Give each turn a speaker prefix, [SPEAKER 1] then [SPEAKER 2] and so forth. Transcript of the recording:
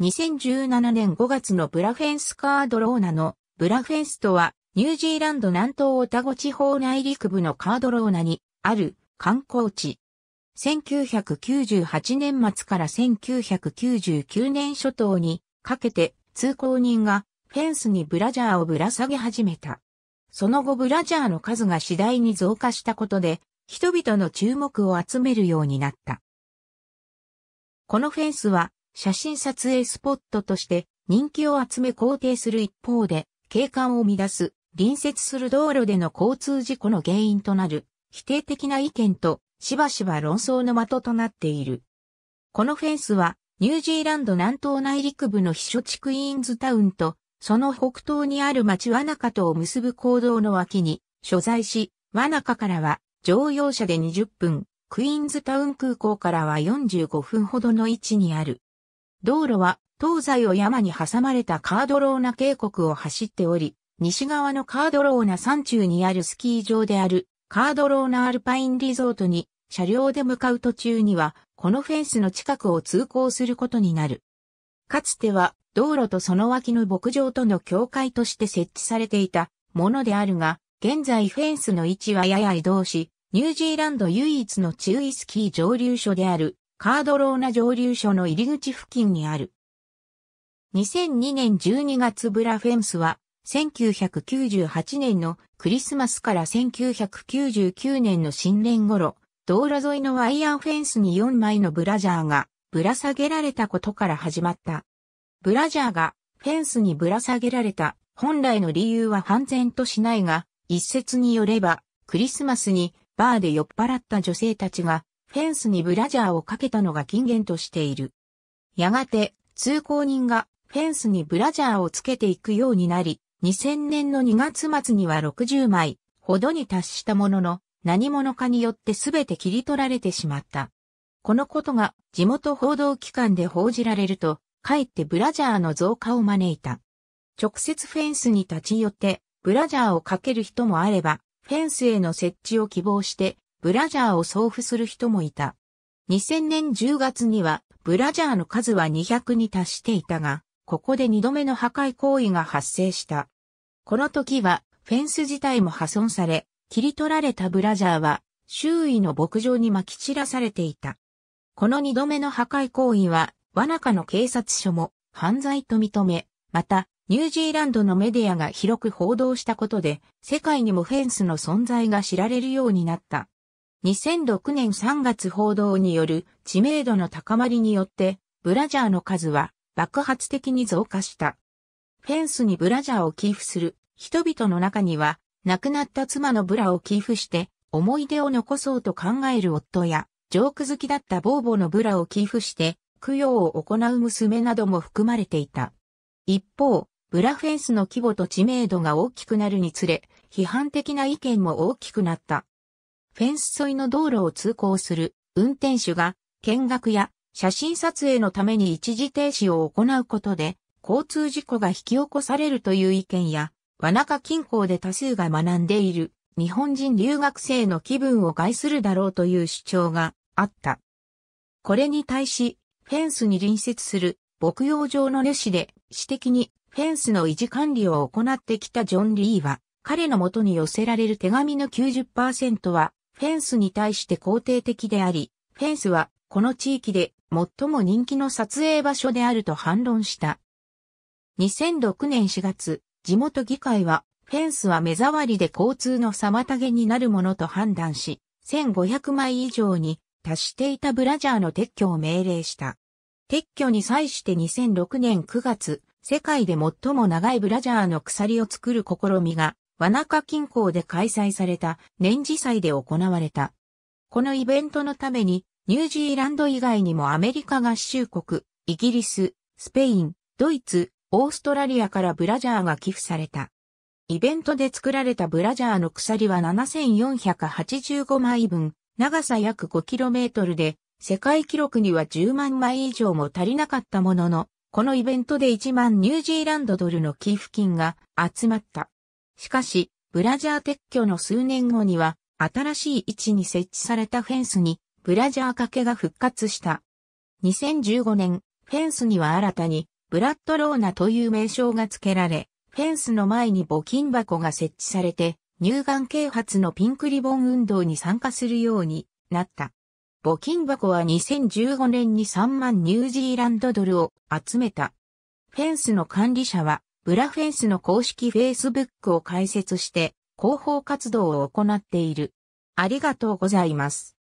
[SPEAKER 1] 2017年5月のブラフェンスカードローナのブラフェンスとはニュージーランド南東オタゴ地方内陸部のカードローナにある観光地。1998年末から1999年初頭にかけて通行人がフェンスにブラジャーをぶら下げ始めた。その後ブラジャーの数が次第に増加したことで人々の注目を集めるようになった。このフェンスは写真撮影スポットとして人気を集め肯定する一方で、景観を乱す、隣接する道路での交通事故の原因となる、否定的な意見と、しばしば論争の的となっている。このフェンスは、ニュージーランド南東内陸部の避暑地クイーンズタウンと、その北東にある町ワナカとを結ぶ行動の脇に、所在し、ワナカからは、乗用車で20分、クイーンズタウン空港からは45分ほどの位置にある。道路は東西を山に挟まれたカードローナ渓谷を走っており、西側のカードローナ山中にあるスキー場であるカードローナアルパインリゾートに車両で向かう途中には、このフェンスの近くを通行することになる。かつては道路とその脇の牧場との境界として設置されていたものであるが、現在フェンスの位置はやや移動し、ニュージーランド唯一の注意スキー上流所であるカードローナ上流所の入り口付近にある。2002年12月ブラフェンスは、1998年のクリスマスから1999年の新年頃、道路沿いのワイヤーフェンスに4枚のブラジャーがぶら下げられたことから始まった。ブラジャーがフェンスにぶら下げられた本来の理由は判然としないが、一説によればクリスマスにバーで酔っ払った女性たちがフェンスにブラジャーをかけたのが金言としている。やがて、通行人がフェンスにブラジャーをつけていくようになり、2000年の2月末には60枚ほどに達したものの、何者かによってすべて切り取られてしまった。このことが地元報道機関で報じられると、かえってブラジャーの増加を招いた。直接フェンスに立ち寄って、ブラジャーをかける人もあれば、フェンスへの設置を希望して、ブラジャーを送付する人もいた。2000年10月には、ブラジャーの数は200に達していたが、ここで2度目の破壊行為が発生した。この時は、フェンス自体も破損され、切り取られたブラジャーは、周囲の牧場に撒き散らされていた。この2度目の破壊行為は、罠かの警察署も犯罪と認め、また、ニュージーランドのメディアが広く報道したことで、世界にもフェンスの存在が知られるようになった。2006年3月報道による知名度の高まりによってブラジャーの数は爆発的に増加した。フェンスにブラジャーを寄付する人々の中には亡くなった妻のブラを寄付して思い出を残そうと考える夫やジョーク好きだったボーボのブラを寄付して供養を行う娘なども含まれていた。一方、ブラフェンスの規模と知名度が大きくなるにつれ、批判的な意見も大きくなった。フェンス沿いの道路を通行する運転手が見学や写真撮影のために一時停止を行うことで交通事故が引き起こされるという意見や、和中近郊で多数が学んでいる日本人留学生の気分を害するだろうという主張があった。これに対し、フェンスに隣接する牧羊場の主で私的にフェンスの維持管理を行ってきたジョン・リーは、彼のもとに寄せられる手紙の90%はフェンスに対して肯定的であり、フェンスはこの地域で最も人気の撮影場所であると反論した。2006年4月、地元議会は、フェンスは目障りで交通の妨げになるものと判断し、1500枚以上に達していたブラジャーの撤去を命令した。撤去に際して2006年9月、世界で最も長いブラジャーの鎖を作る試みが和中近郊で開催された年次祭で行われた。このイベントのために、ニュージーランド以外にもアメリカ合衆国、イギリス、スペイン、ドイツ、オーストラリアからブラジャーが寄付された。イベントで作られたブラジャーの鎖は7485枚分、長さ約 5km で、世界記録には10万枚以上も足りなかったものの、このイベントで1万ニュージーランドドルの寄付金が集まった。しかし、ブラジャー撤去の数年後には、新しい位置に設置されたフェンスに、ブラジャー掛けが復活した。2015年、フェンスには新たに、ブラッドローナという名称が付けられ、フェンスの前に募金箱が設置されて、乳がん啓発のピンクリボン運動に参加するようになった。募金箱は2015年に3万ニュージーランドドルを集めた。フェンスの管理者はブラフェンスの公式 Facebook を開設して広報活動を行っている。ありがとうございます。